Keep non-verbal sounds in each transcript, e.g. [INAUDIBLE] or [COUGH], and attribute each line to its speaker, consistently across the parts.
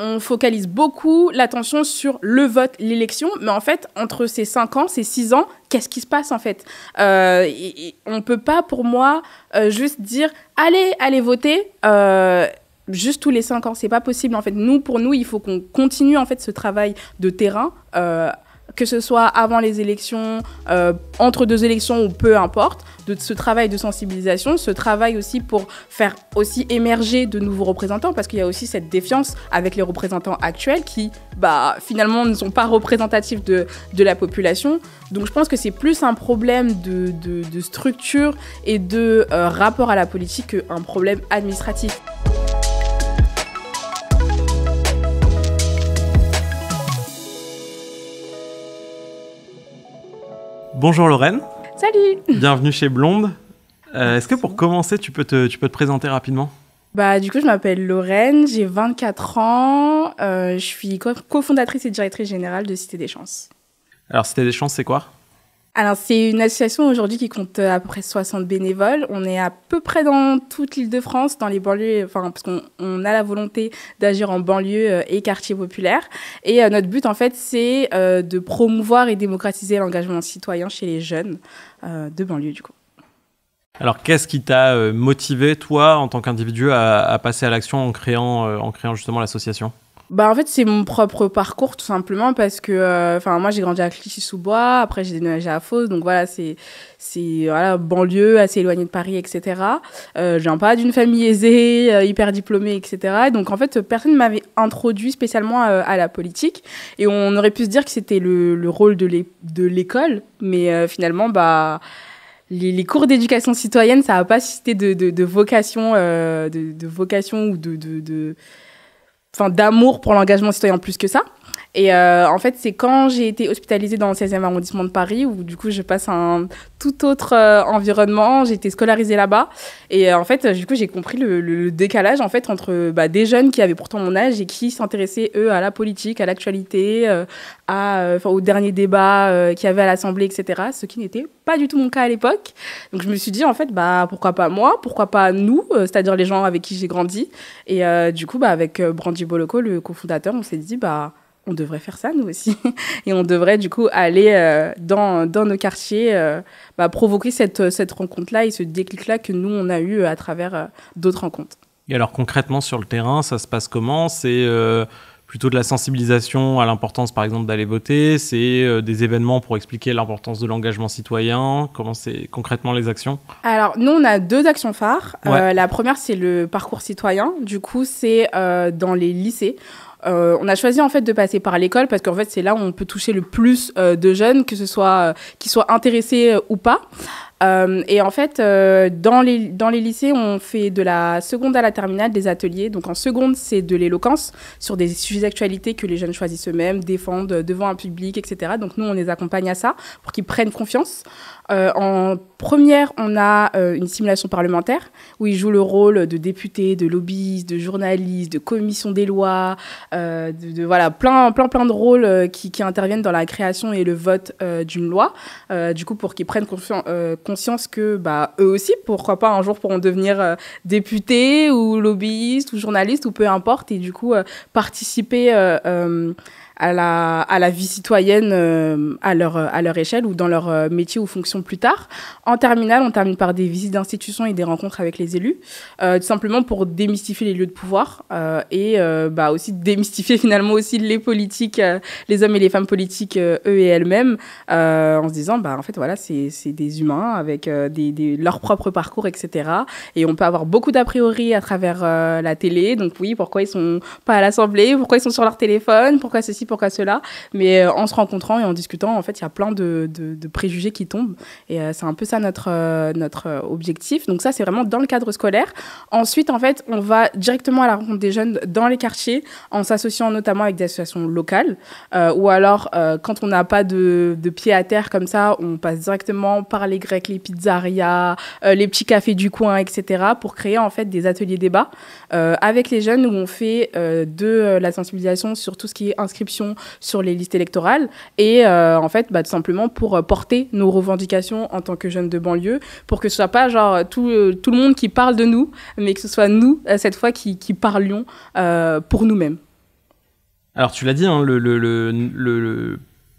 Speaker 1: on focalise beaucoup l'attention sur le vote, l'élection, mais en fait, entre ces cinq ans, ces six ans, qu'est-ce qui se passe en fait euh, On ne peut pas, pour moi, euh, juste dire allez, allez voter. Euh, juste tous les cinq ans, c'est pas possible en fait. Nous, pour nous, il faut qu'on continue en fait ce travail de terrain que ce soit avant les élections, euh, entre deux élections ou peu importe, de ce travail de sensibilisation, ce travail aussi pour faire aussi émerger de nouveaux représentants, parce qu'il y a aussi cette défiance avec les représentants actuels qui, bah, finalement, ne sont pas représentatifs de, de la population. Donc je pense que c'est plus un problème de, de, structure et de euh, rapport à la politique qu'un problème administratif.
Speaker 2: Bonjour Lorraine. Salut. Bienvenue chez Blonde. Euh, est-ce que pour commencer, tu peux te, tu peux te présenter rapidement
Speaker 1: bah, du coup, je m'appelle Lorraine, j'ai 24 ans, euh, je suis cofondatrice et directrice générale de Cité des Chances.
Speaker 2: Alors, Cité des Chances, c'est quoi
Speaker 1: alors, c'est une association aujourd'hui qui compte euh, à peu près 60 bénévoles. On est à peu près dans toute l'île de France, dans les banlieues, enfin, parce qu'on a la volonté d'agir en banlieue euh, et quartier populaire. Et euh, notre but, en fait, c'est de promouvoir et démocratiser l'engagement citoyen chez les jeunes de banlieue, du coup.
Speaker 2: Alors, qu'est-ce qui t'a motivé, toi, en tant qu'individu, à, à, passer à l'action en créant, en créant justement l'association
Speaker 1: bah en fait c'est mon propre parcours tout simplement parce que euh, enfin moi j'ai grandi à Clichy-sous-Bois, après j'ai déménagé à Fos donc voilà c'est c'est voilà banlieue assez éloignée de Paris etc. Euh, je viens pas d'une famille aisée, euh, hyper diplômée etc. donc en fait personne m'avait introduit spécialement euh, à, la politique et on aurait pu se dire que c'était le, le, rôle de l'école mais finalement bah les, les, cours d'éducation citoyenne, ça a pas cité de, de, de vocation, euh, de, de, vocation ou de, enfin d'amour pour l'engagement citoyen plus que ça. Et euh, en fait, c'est quand j'ai été hospitalisée dans le 16e arrondissement de Paris, où du coup, je passe un tout autre euh, environnement. J'ai été scolarisée là-bas. Et euh, en fait, du coup, j'ai compris le, décalage en fait, entre bah, des jeunes qui avaient pourtant mon âge et qui s'intéressaient, eux, à la politique, à l'actualité, à, au dernier débat qu'il y avait à l'Assemblée, etc. Ce qui n'était pas du tout mon cas à l'époque. Donc, je me suis dit, en fait, bah, pourquoi pas moi Pourquoi pas nous C'est-à-dire les gens avec qui j'ai grandi. Et du coup, bah, avec Brandy Boloco, le cofondateur, on s'est dit, bah, on devrait faire ça nous aussi. [LAUGHS] Et on devrait du coup aller euh, dans, nos quartiers, euh, bah, provoquer cette, rencontre-là et ce déclic-là que nous, on a eu euh, à travers d'autres rencontres.
Speaker 2: Et alors concrètement sur le terrain, ça se passe comment C'est plutôt de la sensibilisation à l'importance par exemple d'aller voter C'est des événements pour expliquer l'importance de l'engagement citoyen Comment c'est concrètement les actions
Speaker 1: Alors nous, on a deux actions phares. la première, c'est le parcours citoyen. Du coup, c'est dans les lycées euh, on a choisi en fait de passer par l'école parce qu'en fait c'est là où on peut toucher le plus euh, de jeunes, que ce soit euh, qui soient intéressés ou pas. Euh, et en fait, euh, dans, les, dans les lycées, on fait de la seconde à la terminale des ateliers. Donc en seconde, c'est de l'éloquence sur des sujets d'actualité que les jeunes choisissent eux-mêmes, défendent euh, devant un public, etc. Donc nous, on les accompagne à ça pour qu'ils prennent confiance. en première, on a une simulation parlementaire où ils jouent le rôle de députés, de lobbyistes, de journalistes, de commission des lois, de, de, voilà, plein, plein, plein de rôles qui, qui, interviennent dans la création et le vote d'une loi. du coup, pour qu'ils prennent confiance conscience que bah, eux aussi, pourquoi pas un jour, pourront devenir député euh, députés ou lobbyistes ou journalistes ou peu importe, et du coup euh, participer euh, à la, à la vie citoyenne euh, à, leur, à leur échelle ou dans leur euh, métier ou fonction plus tard. En terminale, on termine par des visites d'institutions et des rencontres avec les élus, euh, tout simplement pour démystifier les lieux de pouvoir euh, et bah, aussi démystifier [LAUGHS] finalement aussi les politiques, les hommes et les femmes politiques, eux et elles-mêmes, en se disant, bah, en fait, voilà, c'est des humains avec des, des, leur propre parcours, etc. Et on peut avoir beaucoup d'a priori à travers la télé, donc oui, pourquoi ils sont pas à l'Assemblée, pourquoi ils sont sur leur téléphone, pourquoi ceci, pourquoi cela. Mais euh, en se rencontrant et en discutant, en fait, il y a plein de, préjugés qui tombent. Et euh, c'est un peu ça notre, euh, notre objectif. Donc ça, c'est vraiment dans le cadre scolaire. Ensuite, en fait, on va directement à la rencontre des jeunes dans les quartiers en s'associant notamment avec des associations locales. ou alors, quand on n'a pas de, de, pied à terre comme ça, on passe directement par les grecs, les pizzerias, les petits cafés du coin, etc. pour créer en fait des ateliers débats avec les jeunes où on fait de la sensibilisation sur tout ce qui est inscription sur les listes électorales et euh, en fait bah, tout simplement pour euh, porter nos revendications en tant que jeunes de banlieue pour que ce soit pas genre tout, euh, le monde qui parle de nous mais que ce soit nous cette fois qui, parlions pour nous-mêmes.
Speaker 2: Alors tu l'as dit, hein, le, le,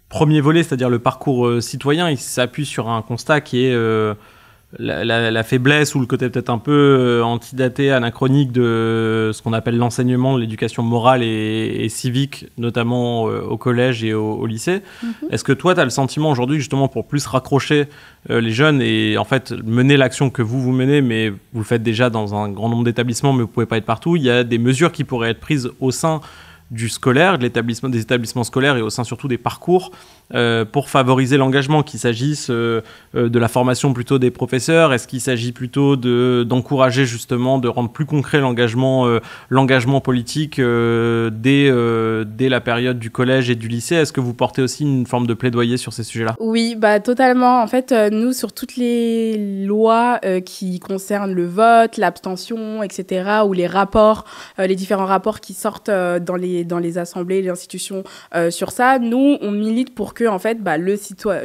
Speaker 2: premier volet, c'est-à-dire le parcours citoyen, il s'appuie sur un constat qui est la, faiblesse ou le côté peut-être un peu euh, antidaté, anachronique de ce qu'on appelle l'enseignement, l'éducation morale et, civique, notamment euh, au collège et au, lycée. Mhm. Est-ce que toi, tu as le sentiment aujourd'hui, justement, pour plus raccrocher euh, les jeunes et en fait mener l'action que vous, vous menez, mais vous le faites déjà dans un grand nombre d'établissements, mais vous pouvez pas être partout, il y a des mesures qui pourraient être prises au sein du scolaire, de des établissements scolaires et au sein surtout des parcours euh, pour favoriser l'engagement, qu'il s'agisse euh, euh, de la formation plutôt des professeurs, est-ce qu'il s'agit plutôt de, d'encourager justement, de rendre plus concret l'engagement, l'engagement politique dès, dès la période du collège et du lycée Est-ce que vous portez aussi une forme de plaidoyer sur ces sujets-là Oui,
Speaker 1: bah, totalement. En fait, nous, sur toutes les lois qui concernent le vote, l'abstention, etc., ou les rapports, les différents rapports qui sortent dans, les, dans les assemblées, les institutions sur ça, nous, on milite pour que que en fait bah, le,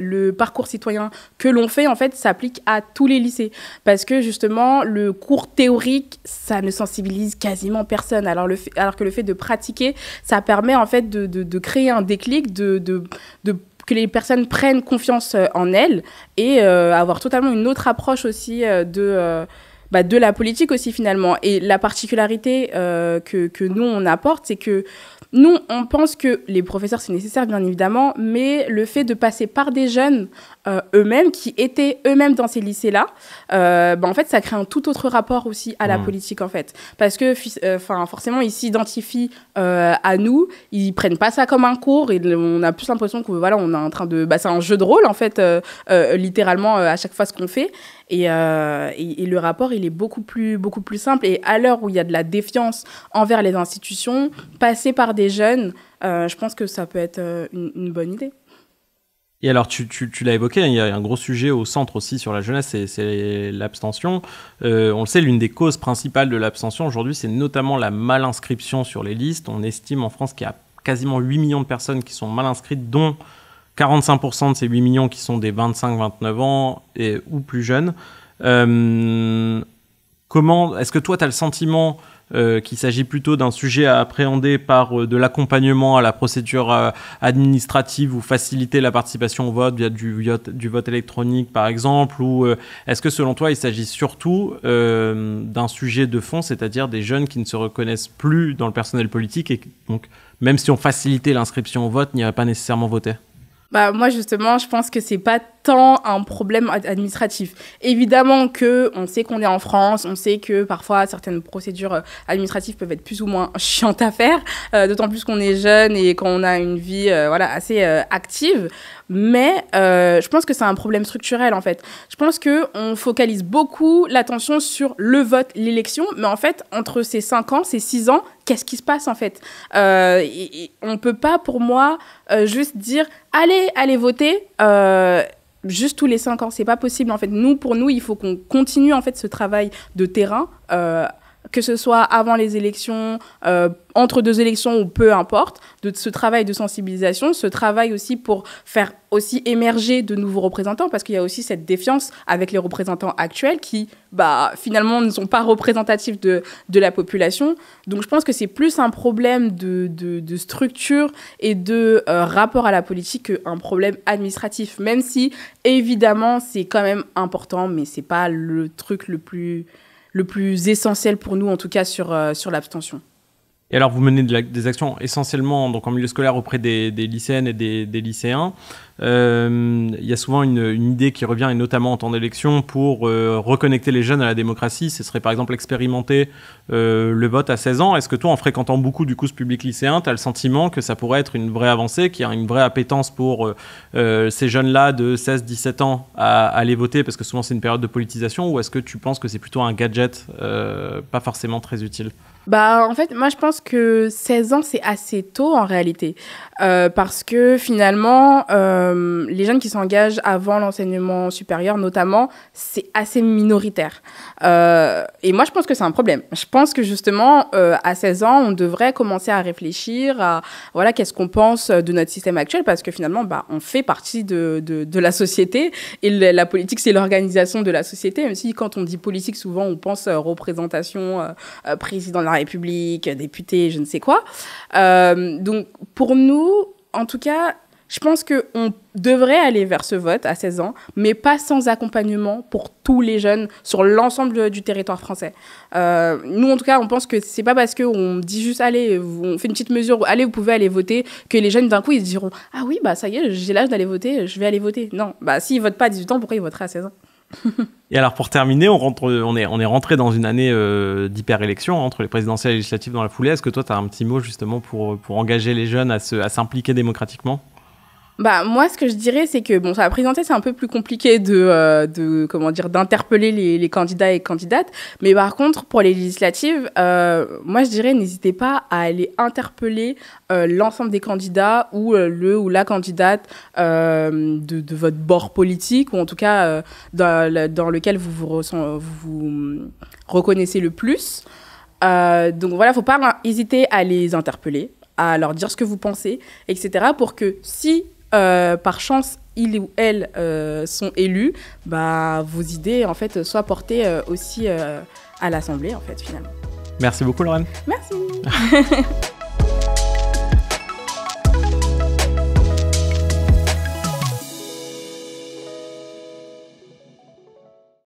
Speaker 1: le parcours citoyen que l'on fait en fait s'applique à tous les lycées parce que justement le cours théorique ça ne sensibilise quasiment personne alors, le alors que le fait de pratiquer ça permet en fait de, de, de créer un déclic de, de, de que les personnes prennent confiance euh, en elles et euh, avoir totalement une autre approche aussi euh, de, bah, de la politique aussi finalement. Et la particularité que, que, nous on apporte, c'est que nous, on pense que les professeurs, c'est nécessaire, bien évidemment, mais le fait de passer par des jeunes euh, eux-mêmes, qui étaient eux-mêmes dans ces lycées-là, euh, bah, en fait, ça crée un tout autre rapport aussi à la hmm. politique, en fait. Parce que, euh, enfin, forcément, ils s'identifient euh, à nous, ils prennent pas ça comme un cours, et on a plus l'impression que, voilà, on est en train de... Bah, c'est un jeu de rôle, en fait, littéralement, à chaque fois ce qu'on fait. Et, et, le rapport, il est beaucoup plus, beaucoup plus simple. Et à l'heure où il y a de la défiance envers les institutions, passer par des jeunes, je pense que ça peut être une bonne idée.
Speaker 2: Et alors, tu, tu, tu l'as évoqué, hein, il y a un gros sujet au centre aussi sur la jeunesse, c'est l'abstention. Euh, on le sait, l'une des causes principales de l'abstention aujourd'hui, c'est notamment la malinscription sur les listes. On estime en France qu'il y a quasiment 8 millions de personnes qui sont mal inscrites, dont 45% de ces 8 millions qui sont des 25-29 ans et, ou plus jeunes. Euh, comment Est-ce que toi, tu as le sentiment euh, qu'il s'agit plutôt d'un sujet à appréhender par euh, de l'accompagnement à la procédure euh, administrative ou faciliter la participation au vote via du, du vote électronique par exemple Ou est-ce que selon toi il s'agit surtout d'un sujet de fond, c'est-à-dire des jeunes qui ne se reconnaissent plus dans le personnel politique et donc même si on facilitait l'inscription au vote, n'y aurait pas nécessairement voté
Speaker 1: bah moi justement, je pense que c'est pas tant un problème administratif. Évidemment que on sait qu'on est en France, on sait que parfois certaines procédures euh, administratives peuvent être plus ou moins [LAUGHS] chiantes à faire, euh, d'autant plus qu'on est jeune et qu'on a une vie euh, voilà assez active. Mais je pense que c'est un problème structurel en fait. Je pense que on focalise beaucoup l'attention sur le vote, l'élection, mais en fait entre ces 5 ans, ces 6 ans, qu'est-ce qui se passe en fait euh, On ne peut pas, pour moi, euh, juste dire allez, allez voter. Euh, juste tous les cinq ans, c'est pas possible. En fait, nous, pour nous, il faut qu'on continue en fait ce travail de terrain que ce soit avant les élections, euh, entre deux élections ou peu importe, de ce travail de sensibilisation, ce travail aussi pour faire aussi émerger de nouveaux représentants, parce qu'il y a aussi cette défiance avec les représentants actuels qui, bah, finalement, ne sont pas représentatifs de, la population. Donc je pense que c'est plus un problème de, structure et de euh, rapport à la politique qu'un problème administratif, même si, évidemment, c'est quand même important, mais ce n'est pas le truc le plus le plus essentiel pour nous, en tout cas sur, euh, sur l'abstention.
Speaker 2: Et alors, vous menez des actions essentiellement donc en milieu scolaire auprès des, lycéennes et des, lycéens. Euh, il y a souvent une, idée qui revient, et notamment en temps d'élection, pour euh, reconnecter les jeunes à la démocratie. Ce serait par exemple expérimenter euh, le vote à 16 ans. Est-ce que toi, en fréquentant beaucoup du coup ce public lycéen, tu as le sentiment que ça pourrait être une vraie avancée, qu'il y a une vraie appétence pour ces jeunes-là de 16-17 ans à, aller voter, parce que souvent c'est une période de politisation, ou est-ce que tu penses que c'est plutôt un gadget pas forcément très utile
Speaker 1: bah, en fait, moi, je pense que 16 ans, c'est assez tôt en réalité. Euh, parce que finalement, euh, les jeunes qui s'engagent avant l'enseignement supérieur, notamment, c'est assez minoritaire. Euh, et moi, je pense que c'est un problème. Je pense que justement, euh, à 16 ans, on devrait commencer à réfléchir à voilà, qu'est-ce qu'on pense de notre système actuel, parce que finalement, bah, on fait partie de, de, de la société. Et la politique, c'est l'organisation de la société, même si quand on dit politique, souvent, on pense représentation, président de la République, député, je ne sais quoi. Euh, donc pour nous, en tout cas, je pense qu'on devrait aller vers ce vote à 16 ans, mais pas sans accompagnement pour tous les jeunes sur l'ensemble du territoire français. Euh, nous, en tout cas, on pense que c'est pas parce qu'on dit juste allez, on fait une petite mesure, allez, vous pouvez aller voter, que les jeunes d'un coup ils se diront ah oui, bah ça y est, j'ai l'âge d'aller voter, je vais aller voter. Non, bah ne votent pas à 18 ans, pourquoi ils voteraient à 16 ans
Speaker 2: [LAUGHS] et alors pour terminer, on, est, rentré dans une année euh, d'hyperélection entre les présidentielles et législatives dans la foulée. Est-ce que toi, tu as un petit mot justement pour, engager les jeunes à s'impliquer démocratiquement
Speaker 1: bah moi, ce que je dirais, c'est que bon, ça a présenté c'est un peu plus compliqué de, euh, de comment dire, d'interpeller les, les, candidats et candidates. Mais par contre, pour les législatives, euh, moi je dirais, n'hésitez pas à aller interpeller euh, l'ensemble des candidats ou le ou la candidate de, de, votre bord politique ou en tout cas dans, dans, lequel vous vous, vous, mm, reconnaissez le plus. donc voilà, faut pas hésiter à les interpeller à leur dire ce que vous pensez, etc., pour que si euh, par chance, ils ou elles euh, sont élus, bah, vos idées, en fait, soient portées euh, aussi à l'Assemblée, en fait, finalement.
Speaker 2: Merci beaucoup, Laurent. Merci.
Speaker 1: [LAUGHS]